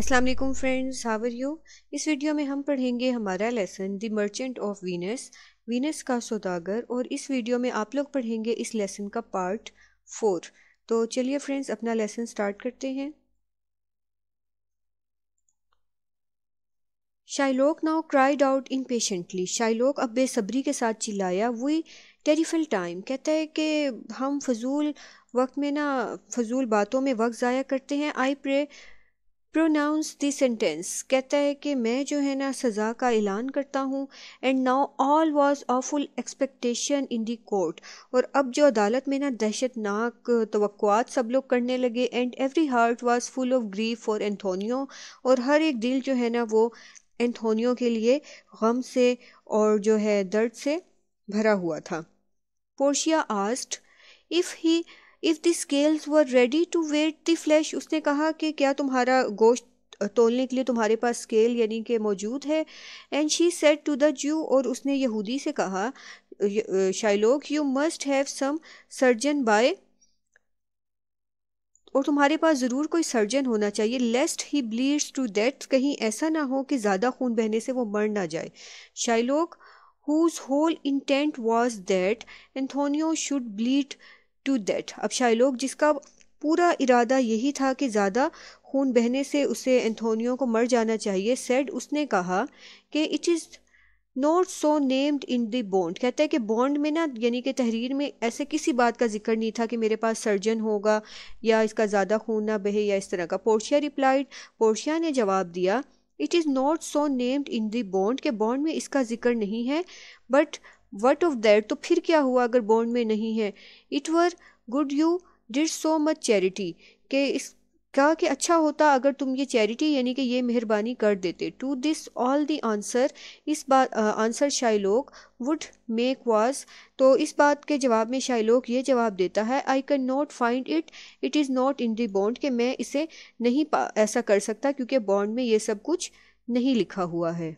अस्सलाम वालेकुम friends how are you इस वीडियो में हम पढ़ेंगे हमारा lesson the merchant of Venice Venice का सौदागर और इस वीडियो में आप लोग पढ़ेंगे इस लेसन का पार्ट फोर तो चलिए फ्रेंड्स अपना लेसन स्टार्ट करते हैं Shylock now cried out impatiently Shylock अब बेसब्री के साथ चिल्लाया वही टेरिफल टाइम कहता है कि हम फजूल वक्त में ना फजूल बातों में वक्त ज़ाया करते हैं I pray pronounce the sentence कहता है कि मैं जो है ना सज़ा का ऐलान करता हूँ and now all was awful expectation in the court और अब जो अदालत में ना दहशतनाक तो सब लोग करने लगे and every heart was full of grief for Antonio और हर एक दिल जो है ना वो एंथोनियो के लिए गम से और जो है दर्द से भरा हुआ था Portia asked if he if the scales were ready to weigh the flesh उसने कहा कि क्या तुम्हारा गोश्त तोलने के लिए तुम्हारे पास स्केल यानी कि मौजूद है and she said to the Jew और उसने यहूदी से कहा Shylock you must have some surgeon by और तुम्हारे पास ज़रूर कोई सर्जन होना चाहिए lest he bleeds to death कहीं ऐसा ना हो कि ज़्यादा खून बहने से वो मर ना जाए Shylock whose whole intent was that Antonio should bleed to that अब शाइलोक जिसका पूरा इरादा यही था कि ज़्यादा खून बहने से उसे एंथोनियो को मर जाना चाहिए सेड उसने कहा कि it is not so named in the bond कहता है कि बॉन्ड में ना यानी कि तहरीर में ऐसे किसी बात का जिक्र नहीं था कि मेरे पास सर्जन होगा या इसका ज़्यादा खून ना बहे या इस तरह का पोर्शिया रिप्लाइड पोर्शिया ने जवाब दिया it is not so named in the bond के बॉन्ड में इसका जिक्र नहीं है बट वट ऑफ दैट तो फिर क्या हुआ अगर बॉन्ड में नहीं है it were good you did so much charity के इस कहा कि अच्छा होता अगर तुम ये चैरिटी यानी कि ये मेहरबानी कर देते to this all the answer इस बात answer Shylock would make was तो इस बात के जवाब में शाइलोक ये जवाब देता है I can not find it it is not in the bond कि मैं इसे नहीं ऐसा कर सकता क्योंकि बॉन्ड में ये सब कुछ नहीं लिखा हुआ है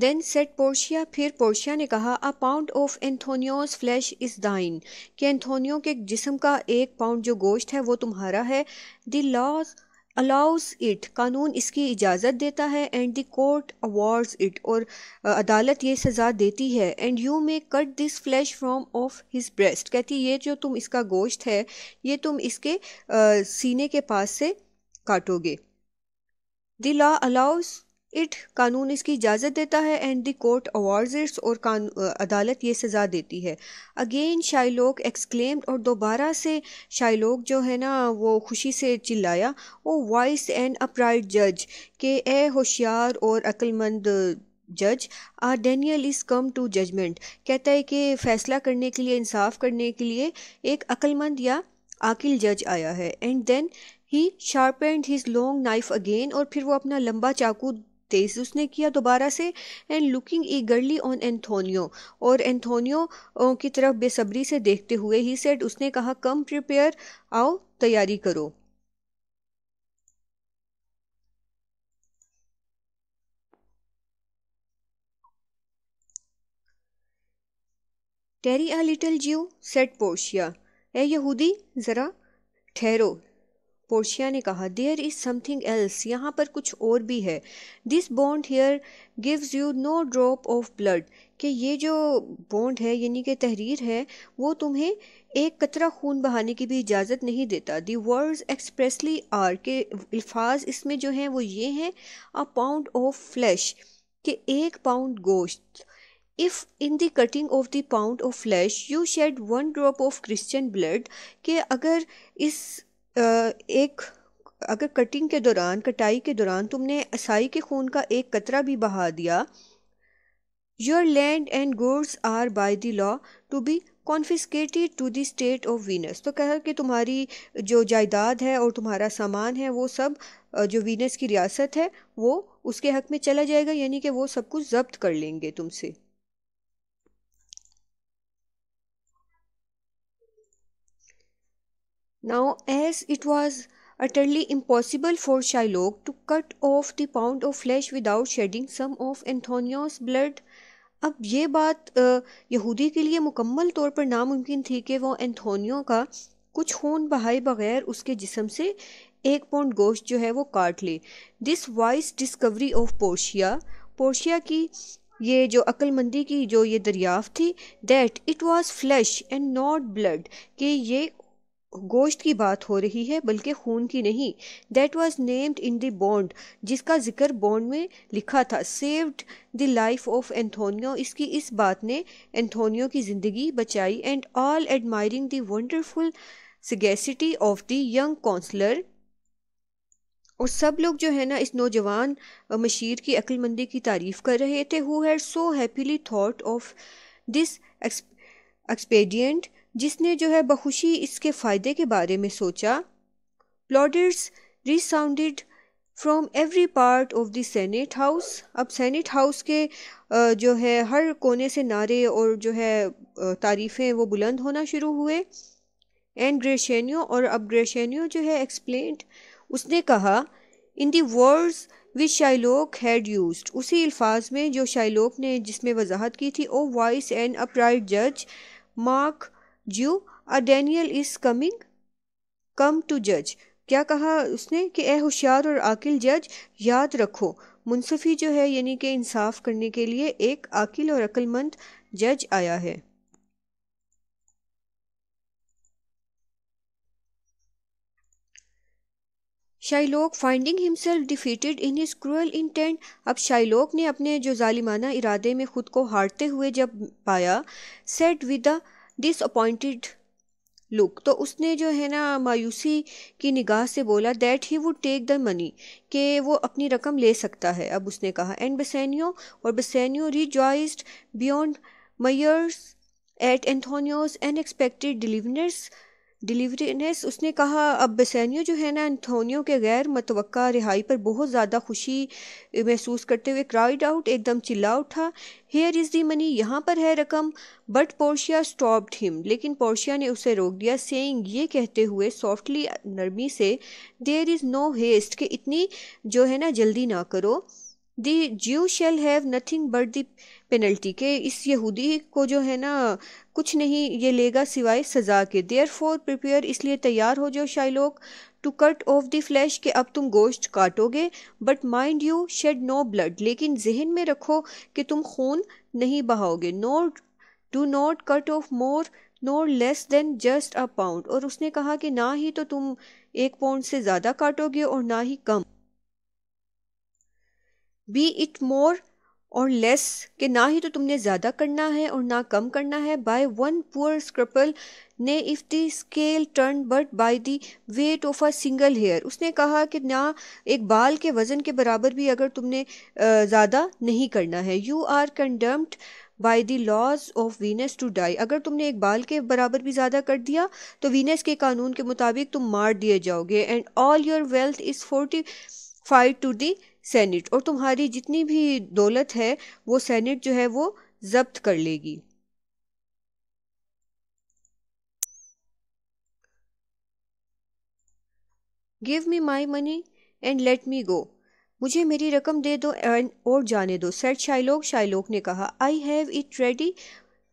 देन सेट पोर्शिया फिर पोर्शिया ने कहा a pound of Antonio's flesh is thine कि एंथोनियो के जिसम का एक पाउंड जो गोश्त है वो तुम्हारा है द लॉज अलाउज इट कानून इसकी इजाज़त देता है and the court awards it और अदालत ये सज़ा देती है and you may cut this flesh from off his breast कहती ये जो तुम इसका गोश्त है ये तुम इसके आ, सीने के पास से काटोगे द लॉ अलाउज़ इट कानून इसकी इजाज़त देता है and the court award it और अदालत ये सज़ा देती है अगेन शाइलोक एक्सक्लेम्ड और दोबारा से शाइलोक जो है ना वो खुशी से चिल्लाया वो वाइस एंड अपराइट जज के ए होशियार और अक्लमंद जज a Daniel is come to judgment कहता है कि फ़ैसला करने के लिए इंसाफ करने के लिए एक अक्लमंद या आकिल जज आया है and then he sharpened his long knife again और फिर वो अपना लंबा चाकू तेज उसने किया दोबारा से and looking eagerly on Antonio और एंथोनियो की तरफ बेसब्री से देखते हुए ही सेट उसने कहा कम प्रिपेयर आओ तैयारी करो tarry a little Jew said Portia ए यहूदी ज़रा ठहरो पोर्शिया ने कहा देयर इज़ समथिंग एल्स यहाँ पर कुछ और भी है this bond here gives you no drop of blood कि ये जो बॉन्ड है यानी कि तहरीर है वो तुम्हें एक कतरा खून बहाने की भी इजाज़त नहीं देता दी वर्ड्स एक्सप्रेसली आर के अल्फाज इसमें जो हैं वो ये हैं अ पाउंड ऑफ फ्लैश के एक पाउंड गोश्त if in the cutting of the pound of flesh you shed one drop of Christian blood के अगर इस एक अगर कटिंग के दौरान कटाई के दौरान तुमने असाई के खून का एक कतरा भी बहा दिया your land and goods are by the law to be confiscated to the state of Venice तो कह कि तुम्हारी जो जायदाद है और तुम्हारा सामान है वो सब जो वीनस की रियासत है वो उसके हक में चला जाएगा यानी कि वो सब कुछ जब्त कर लेंगे तुमसे Now, as it was utterly impossible for Shylock to cut off the pound of flesh without shedding some of Antonio's blood अब ये बात यहूदी के लिए मुकम्मल तौर पर नामुमकिन थी कि वो एंथोनियो का कुछ खून बहाए बगैर उसके जिसम से एक पौंड गोश्त जो है वो काट ले this wise discovery of Portia Portia की ये जो अक्लमंदी की जो ये दरियाफ थी that it was flesh and not blood कि ये गोश्त की बात हो रही है बल्कि खून की नहीं that was named in bond bond जिसका जिक्र बॉन्ड में लिखा था saved the life of Antonio इसकी इस बात ने एंथोनियो की ज़िंदगी बचाई and all admiring the wonderful sagacity of the young counsellor और सब लोग जो है ना इस नौजवान मशीर की अक्लमंदी की तारीफ़ कर रहे थे who had so happily thought of this expedient जिसने जो है बखुशी इसके फ़ायदे के बारे में सोचा plaudits resounded from every part of the senate house अब सेनेट हाउस के जो है हर कोने से नारे और जो है तारीफ़ें वो बुलंद होना शुरू हुए एंड ग्रेशनियो और अब ग्रेशनियो जो है एक्सप्लें उसने कहा in the words which Shylock had used उसी अल्फाज में जो शाइलोक ने जिसमें वजाहत की थी ओ वाइस एंड अपराइट जज मार्क ज्यू आ Daniel is coming come to जज क्या कहा उसने कि ए होशियार और आकिल जज याद रखो मुनसफ़ी जो है यानी कि इंसाफ करने के लिए एक आकिल और अक्लमंद जज आया है Shylock finding himself defeated in his cruel intent अब शाइलोक ने अपने जो जालिमाना इरादे में खुद को हारते हुए जब पाया said with the disappointed look तो उसने जो है ना मायूसी की निगाह से बोला that he would take the money कि वो अपनी रकम ले सकता है अब उसने कहा एंड बसैनियो और बसैनियो रिजॉइस्ड बियॉन्ड मयर्स at Antonio's unexpected deliverance delivery ने उसने कहा अब बेसैनियो जो है ना एंथोनियो के गैर मतव रिहाई पर बहुत ज़्यादा खुशी महसूस करते हुए क्राइड आउट एकदम चिल्ला उठा हेयर इज़ दी मनी यहाँ पर है रकम बट पोर्शिया स्टॉप्ड हिम लेकिन पोर्शिया ने उसे रोक दिया सेइंग ये कहते हुए सॉफ्टली नरमी से देयर इज़ नो हेस्ट कि इतनी जो है ना जल्दी ना करो the Jew shall have nothing but the penalty के इस यहूदी को जो है ना कुछ नहीं ये लेगा सिवाय सज़ा के देयर फॉर प्रिपेयर इसलिए तैयार हो जाओ Shylock to cut off the flesh कि अब तुम गोश्त काटोगे but mind you shed no blood लेकिन जहन में रखो कि तुम खून नहीं बहाओगे no do not cut off more no less than just a pound और उसने कहा कि ना ही तो तुम एक पाउंड से ज़्यादा काटोगे और ना ही कम बी इट मोर और लेस कि ना ही तो तुमने ज़्यादा करना है और ना कम करना है by one poor scruple nay if the scale turn but by the weight of a single hair उसने कहा कि ना एक बाल के वज़न के बराबर भी अगर तुमने ज़्यादा नहीं करना है you are condemned by the laws of Venice to die अगर तुमने एक बाल के बराबर भी ज़्यादा कर दिया तो वीनस के कानून के मुताबिक तुम मार दिए जाओगे and all your wealth is forfeited to the senate और तुम्हारी जितनी भी दौलत है वो सैनिट जो है वो जब्त कर लेगी give me my money and let me go मुझे मेरी रकम दे दो और जाने दो सेट शाइलोक शाइलोक ने कहा I have it ready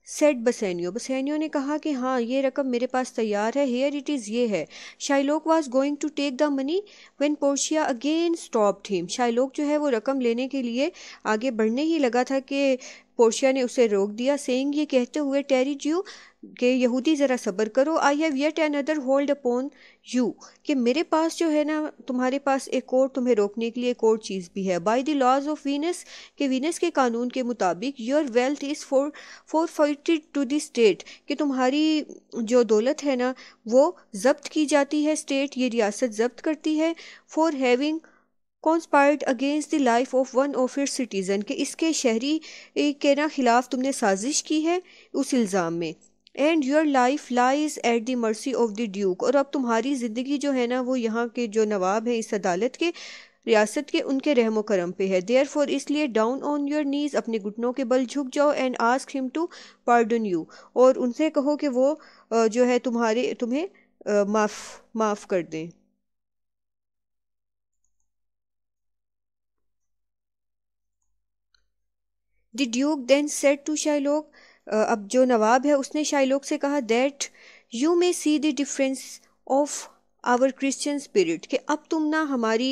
said Bassanio Bassanio ने कहा कि हाँ ये रकम मेरे पास तैयार है हेयर इट इज़ ये है Shylock was going to take the money when Portia again stop him Shylock जो है वो रकम लेने के लिए आगे बढ़ने ही लगा था कि पोर्शिया ने उसे रोक दिया सेंग ये कहते हुए टेरी ज्यू के यहूदी ज़रा सब्र करो I have yet other hold upon you कि मेरे पास जो है ना तुम्हारे पास एक और तुम्हें रोकने के लिए एक और चीज़ भी है by the laws of Venice के वीनस के कानून के मुताबिक your wealth is for forfeited to the state कि तुम्हारी जो दौलत है ना वो जब्त की जाती है स्टेट ये रियासत जब्त करती है for having conspired against the life of one of your citizen के इसके शहरी के ना खिलाफ तुमने साजिश की है उस इल्ज़ाम में and your life lies at the mercy of the duke और अब तुम्हारी ज़िंदगी जो है ना वो यहाँ के जो नवाब हैं इस अदालत के रियासत के उनके रहमो करम पे है देयर फॉर इसलिए डाउन ऑन योर नीज़ अपने घुटनों के बल झुक जाओ and ask him to pardon you और उनसे कहो कि वो जो है तुम्हारे तुम्हें माफ़ माफ़ कर दें the duke then said to Shylock अब जो नवाब है उसने शाइलोक से कहा that you may see the difference of our Christian spirit कि अब तुम ना हमारी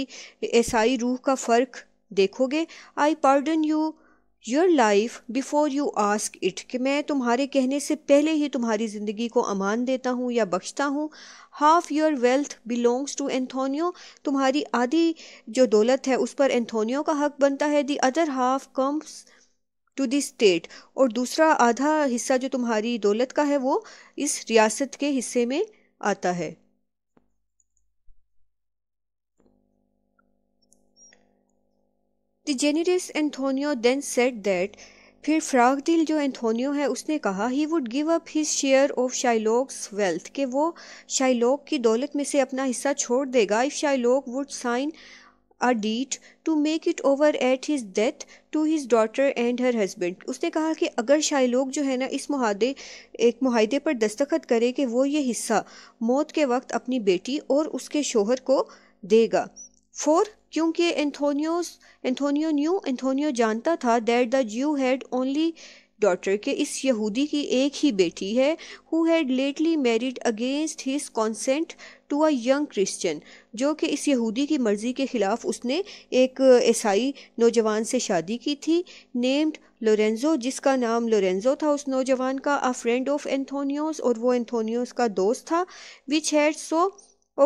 ईसाई रूह का फ़र्क देखोगे I pardon you your life before you ask it कि मैं तुम्हारे कहने से पहले ही तुम्हारी ज़िंदगी को अमान देता हूँ या बख्शता हूँ half your wealth belongs to Antonio तुम्हारी आधी जो दौलत है उस पर एंथोनियो का हक बनता है the other half comes to the state और दूसरा आधा हिस्सा जो तुम्हारी दौलत का है वो इस रियासत के हिस्से में आता है the generous Antonio then said that फिर फ्रागदिल जो एंथोनियो है उसने कहा he would give up his share of Shylock's wealth के वो शाइलोक की दौलत में से अपना हिस्सा छोड़ देगा if Shylock would sign a deed to make it over at his death to his daughter and her husband उसने कहा कि अगर शाही लोग जो है ना इस मुहादे एक मुहिदे पर दस्तखत करें कि वो ये हिस्सा मौत के वक्त अपनी बेटी और उसके शोहर को देगा फोर क्योंकि एंथोनियोस एंथोनियो न्यू एंथोनियो जानता था that the Jew had only daughter के इस यहूदी की एक ही बेटी है who had lately married against his consent to a young Christian जो कि इस यहूदी की मर्ज़ी के ख़िलाफ़ उसने एक ईसाई नौजवान से शादी की थी नेम्ड लोरेंजो जिसका नाम लोरेंजो था उस नौजवान का अ फ्रेंड ऑफ एंथोनियोस और वो एंथोनियोस का दोस्त था विच had so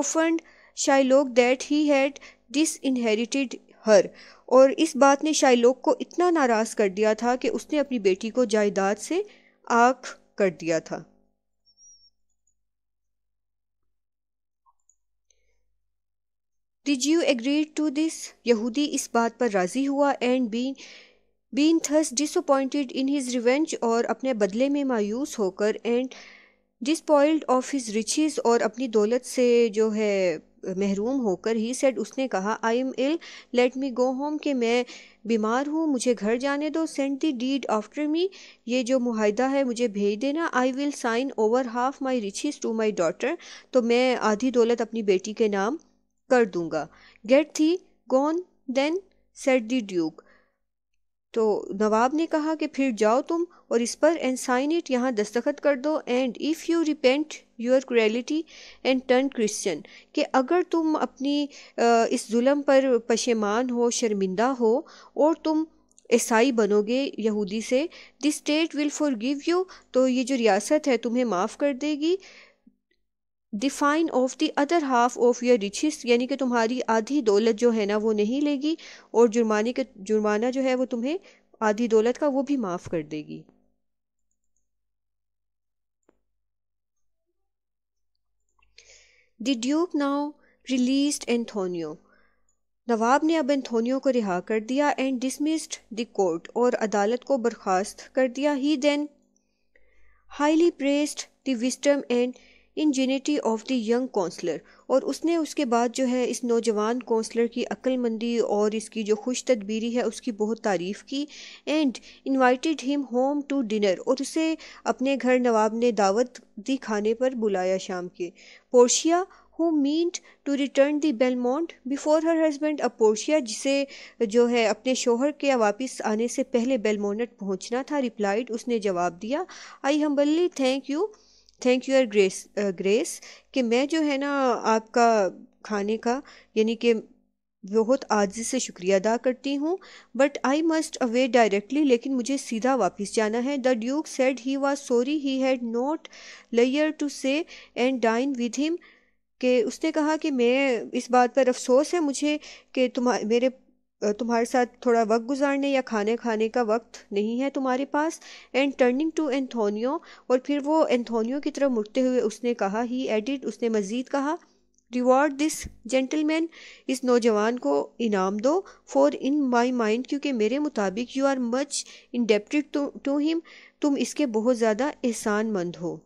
Shy Shylock that he had disinherited her और इस बात ने शाइलोक को इतना नाराज़ कर दिया था कि उसने अपनी बेटी को जायदाद से आख कर दिया था the Jew agree to this यहूदी इस बात पर राज़ी हुआ and being being thus disappointed in his revenge और अपने बदले में मायूस होकर and despoiled of his riches और अपनी दौलत से जो है महरूम होकर ही सेड उसने कहा I am ill let me go home कि मैं बीमार हूँ मुझे घर जाने दो send the deed after me ये जो माहिदा है मुझे भेज देना I will sign over half my riches to my daughter तो मैं आधी दौलत अपनी बेटी के नाम कर दूँगा get thee gone then said the duke तो नवाब ने कहा कि फिर जाओ तुम और इस पर एंड साइन इट यहाँ दस्तखत कर दो and if you repent your cruelty and turn Christian कि अगर तुम अपनी इस जुल्म पर पशेमान हो शर्मिंदा हो और तुम ईसाई बनोगे यहूदी से this state will forgive you तो ये जो रियासत है तुम्हें माफ़ कर देगी the fine of the other half of your riches यानी कि तुम्हारी आधी दौलत जो है ना वो नहीं लेगी और जुर्माने के जुर्माना जो है वो तुम्हें आधी दौलत का वो भी माफ़ कर देगी the duke now release Antonio नवाब ने अब एंथोनियो को रिहा कर दिया एंड डिसमिस्ड द कोर्ट और अदालत को बर्खास्त कर दिया he then highly praised the wisdom and ingenuity of the young counsellor और उसने उसके बाद जो है इस नौजवान कौंसलर की अक्लमंदी और इसकी जो खुश तदबीरी है उसकी बहुत तारीफ़ की and invited him home to dinner और उसे अपने घर नवाब ने दावत दी खाने पर बुलाया शाम के Portia who meant to return the Belmont before her husband uh Portia जिसे जो है अपने शोहर के वापस आने से पहले बेलमोनट पहुंचना था रिप्लाइड उसने जवाब दिया I humbly thank you thank you your grace grace कि मैं जो है ना आपका खाने का यानी कि बहुत आजी से शुक्रिया अदा करती हूँ but I must away directly लेकिन मुझे सीधा वापस जाना है the duke said he was sorry he had not लेयर to stay and dine with him के उसने कहा कि मैं इस बात पर अफसोस है मुझे कि तुम्हारे मेरे तुम्हारे साथ थोड़ा वक्त गुजारने या खाने खाने का वक्त नहीं है तुम्हारे पास एंड टर्निंग टू एंथोनियो और फिर वो एंथोनियो की तरफ मुड़ते हुए उसने कहा ही एडिट उसने मज़ीद कहा रिवॉर्ड दिस जेंटलमैन इस नौजवान को इनाम दो फॉर इन माई माइंड क्योंकि मेरे मुताबिक you are much indebted to him तुम इसके बहुत ज़्यादा एहसान मंद हो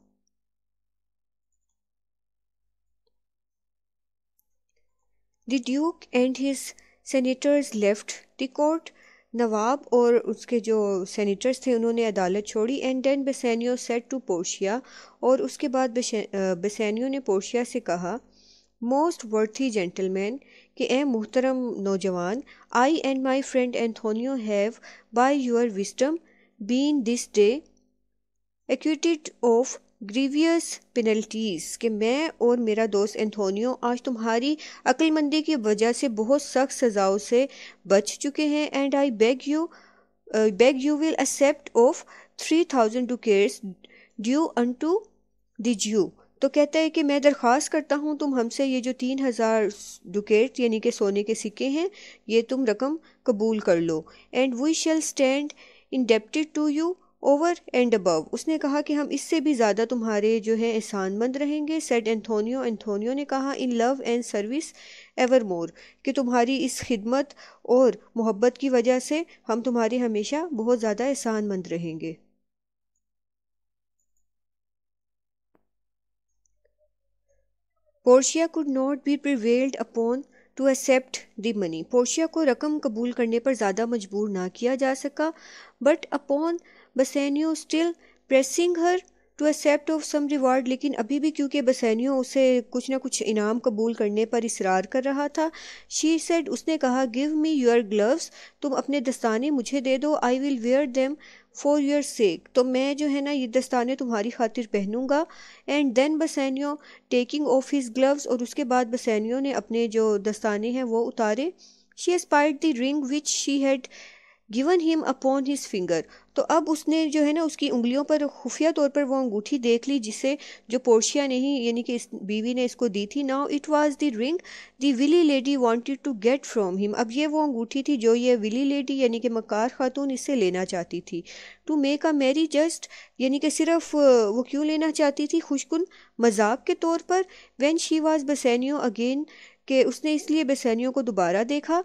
the duke and his senators left the court नवाब और उसके जो सेनेटर्स थे उन्होंने अदालत छोड़ी and then Bassanio said to Portia और उसके बाद बेसैनियो ने पोर्शिया से कहा मोस्ट वर्थी जेंटलमैन कि ए मोहतरम नौजवान I and my friend Antonio have by your wisdom been this day acquitted of grievous penalties कि मैं और मेरा दोस्त एंथोनियो आज तुम्हारी अक्लमंदी की वजह से बहुत सख्त सज़ाओं से बच चुके हैं and I beg you beg you will accept of three thousand ducats due unto दू तो कहता है कि मैं दरख्वास्त करता हूँ तुम हमसे ये जो तीन हज़ार डुकेट यानी कि सोने के सिक्के हैं ये तुम रकम कबूल कर लो and we shall stand indebted to you over and above उसने कहा कि हम इससे भी ज़्यादा तुम्हारे जो है एहसानमंद रहेंगे सेट एंथोनियो एंथोनियो ने कहा in love and service evermore कि तुम्हारी इस खिदमत और मोहब्बत की वजह से हम तुम्हारे हमेशा बहुत ज़्यादा एहसानमंद रहेंगे Portia could not be prevailed upon to accept the money Portia को रकम कबूल करने पर ज़्यादा मजबूर ना किया जा सका but upon Bassanio still pressing her to accept of some reward लेकिन अभी भी क्योंकि बसैनियो उसे कुछ ना कुछ इनाम कबूल करने पर इसरार कर रहा था शी सेड उसने कहा गिव मी योर ग्लव्स तुम अपने दस्ताने मुझे दे दो I will wear them for your sake तो मैं जो है ना ये दस्ताने तुम्हारी खातिर पहनूंगा and then Bassanio taking off his gloves और उसके बाद बसैनियो ने अपने जो दस्ताने हैं वो उतारे she espied the ring which she had given him upon his finger तो अब उसने जो है ना उसकी उंगलियों पर खुफिया तौर पर वो अंगूठी देख ली जिसे जो पोर्शिया ने ही यानी कि इस बीवी ने इसको दी थी now it was the ring the wily lady wanted to get from him अब ये वो अंगूठी थी जो ये विली लेडी यानी कि मकार खातून इससे लेना चाहती थी to make a merry jest यानी कि सिर्फ वो क्यों लेना चाहती थी खुशकुन मजाक के तौर पर when she was Bassanio again के उसने इसलिए बेसैनियों को दोबारा देखा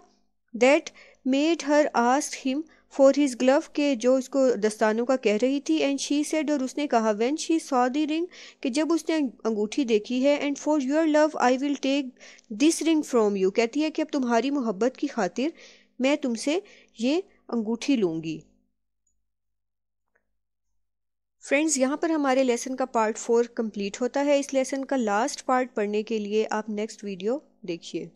that made her asked him for his glove के जो इसको दस्तानों का कह रही थी एंड शी सेड और उसने कहा when she saw the ring कि जब उसने अंगूठी देखी है and for your love I will take this ring from you कहती है कि अब तुम्हारी मोहब्बत की खातिर मैं तुमसे ये अंगूठी लूँगी फ्रेंड्स यहाँ पर हमारे लेसन का पार्ट फोर कंप्लीट होता है इस लेसन का लास्ट पार्ट पढ़ने के लिए आप नेक्स्ट वीडियो देखिए